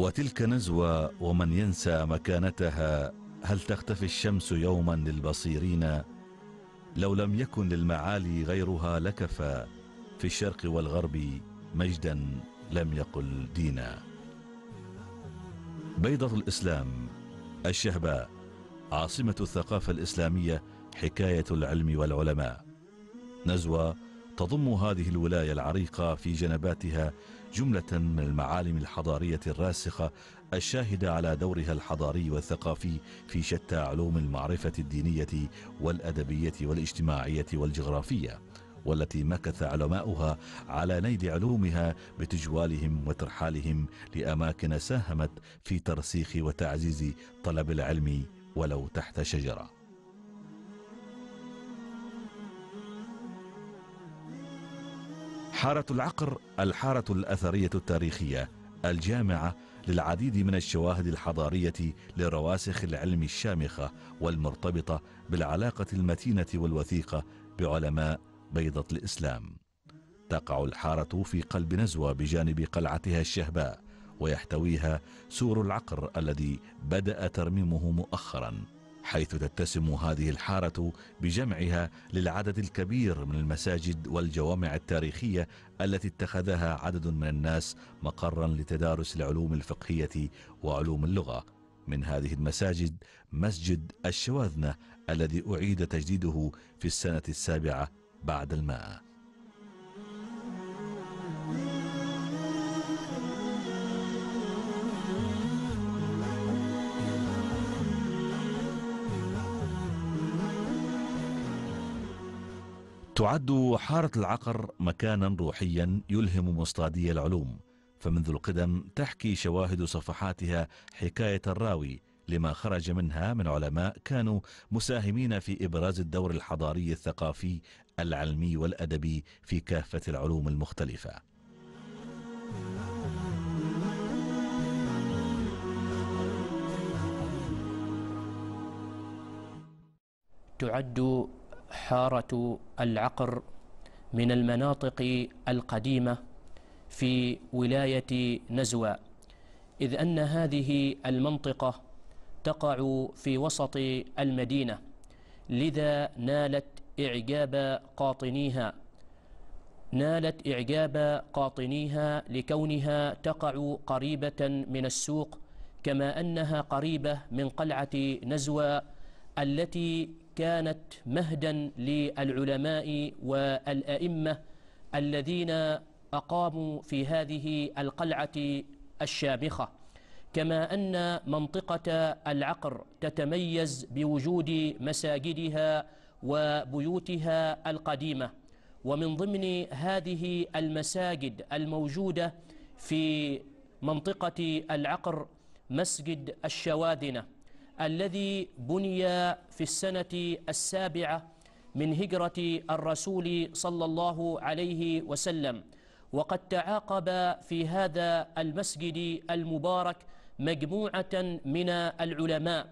وتلك نزوة ومن ينسى مكانتها هل تختفي الشمس يوما للبصيرين لو لم يكن للمعالي غيرها لكفى في الشرق والغرب مجدا لم يقل دينا بيضة الإسلام الشهباء عاصمة الثقافة الإسلامية حكاية العلم والعلماء نزوة تضم هذه الولاية العريقة في جنباتها جملة من المعالم الحضارية الراسخة الشاهدة على دورها الحضاري والثقافي في شتى علوم المعرفة الدينية والأدبية والاجتماعية والجغرافية والتي مكث علماؤها على نيد علومها بتجوالهم وترحالهم لأماكن ساهمت في ترسيخ وتعزيز طلب العلم ولو تحت شجره حارة العقر الحارة الأثرية التاريخية الجامعة للعديد من الشواهد الحضارية لرواسخ العلم الشامخة والمرتبطة بالعلاقة المتينة والوثيقة بعلماء بيضة الإسلام تقع الحارة في قلب نزوة بجانب قلعتها الشهباء ويحتويها سور العقر الذي بدأ ترميمه مؤخراً حيث تتسم هذه الحارة بجمعها للعدد الكبير من المساجد والجوامع التاريخية التي اتخذها عدد من الناس مقرا لتدارس العلوم الفقهية وعلوم اللغة من هذه المساجد مسجد الشواذنة الذي أعيد تجديده في السنة السابعة بعد المائة تعد حارة العقر مكانا روحيا يلهم مصطادي العلوم فمنذ القدم تحكي شواهد صفحاتها حكاية الراوي لما خرج منها من علماء كانوا مساهمين في إبراز الدور الحضاري الثقافي العلمي والأدبي في كافة العلوم المختلفة تعد حارة العقر من المناطق القديمة في ولاية نزوى إذ أن هذه المنطقة تقع في وسط المدينة لذا نالت إعجاب قاطنيها نالت إعجاب قاطنيها لكونها تقع قريبة من السوق كما أنها قريبة من قلعة نزوى التي كانت مهدا للعلماء والأئمة الذين أقاموا في هذه القلعة الشامخة كما أن منطقة العقر تتميز بوجود مساجدها وبيوتها القديمة ومن ضمن هذه المساجد الموجودة في منطقة العقر مسجد الشواذنة الذي بني في السنة السابعة من هجرة الرسول صلى الله عليه وسلم وقد تعاقب في هذا المسجد المبارك مجموعة من العلماء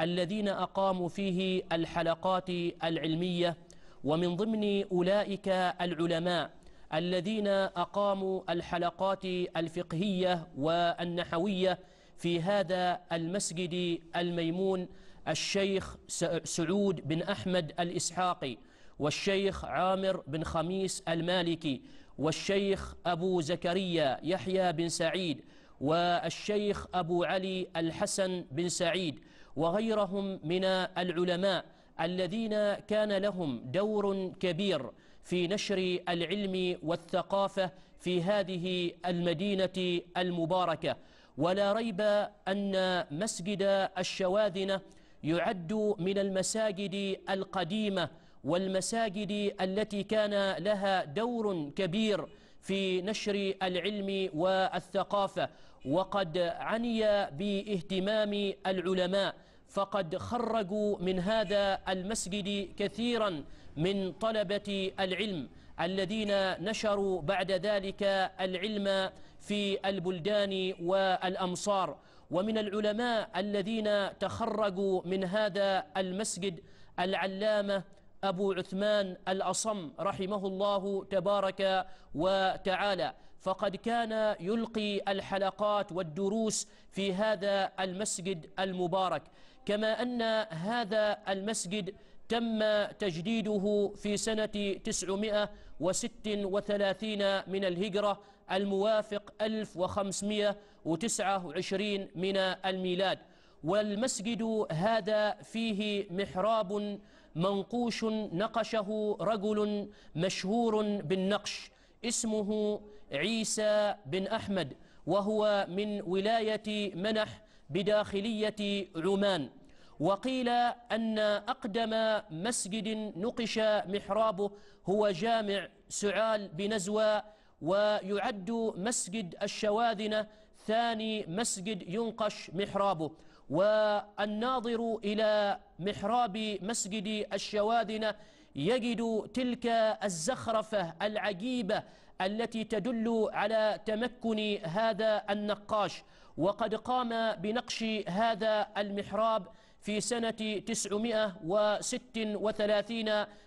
الذين أقاموا فيه الحلقات العلمية ومن ضمن أولئك العلماء الذين أقاموا الحلقات الفقهية والنحوية في هذا المسجد الميمون الشيخ سعود بن أحمد الإسحاقي والشيخ عامر بن خميس المالكي والشيخ أبو زكريا يحيى بن سعيد والشيخ أبو علي الحسن بن سعيد وغيرهم من العلماء الذين كان لهم دور كبير في نشر العلم والثقافة في هذه المدينة المباركة ولا ريب أن مسجد الشواذنة يعد من المساجد القديمة والمساجد التي كان لها دور كبير في نشر العلم والثقافة وقد عني باهتمام العلماء فقد خرجوا من هذا المسجد كثيرا من طلبة العلم الذين نشروا بعد ذلك العلم في البلدان والأمصار ومن العلماء الذين تخرجوا من هذا المسجد العلامة أبو عثمان الأصم رحمه الله تبارك وتعالى فقد كان يلقي الحلقات والدروس في هذا المسجد المبارك كما أن هذا المسجد تم تجديده في سنة 936 من الهجرة الموافق 1529 من الميلاد والمسجد هذا فيه محراب منقوش نقشه رجل مشهور بالنقش اسمه عيسى بن أحمد وهو من ولاية منح بداخلية عمان وقيل أن أقدم مسجد نقش محرابه هو جامع سعال بنزوى ويعد مسجد الشواذنة ثاني مسجد ينقش محرابه والناظر إلى محراب مسجد الشواذنة يجد تلك الزخرفة العجيبة التي تدل على تمكن هذا النقاش وقد قام بنقش هذا المحراب في سنة 936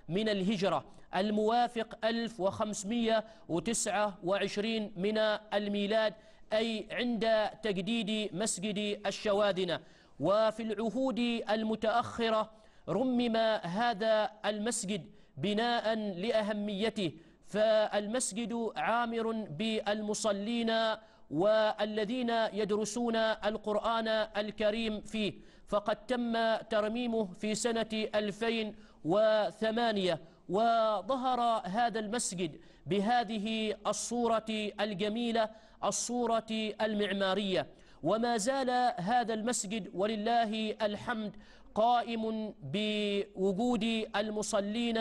من الهجرة الموافق 1529 من الميلاد أي عند تجديد مسجد الشواذنة وفي العهود المتأخرة رمم هذا المسجد بناء لأهميته فالمسجد عامر بالمصلين والذين يدرسون القرآن الكريم فيه فقد تم ترميمه في سنة 2008 وظهر هذا المسجد بهذه الصورة الجميلة الصورة المعمارية وما زال هذا المسجد ولله الحمد قائم بوجود المصلين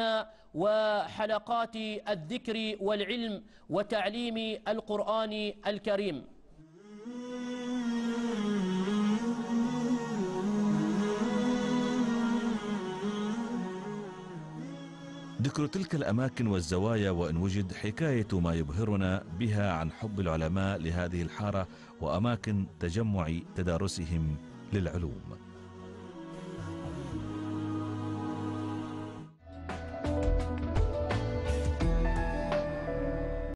وحلقات الذكر والعلم وتعليم القرآن الكريم ذكر تلك الأماكن والزوايا وإن وجد حكاية ما يبهرنا بها عن حب العلماء لهذه الحارة وأماكن تجمع تدارسهم للعلوم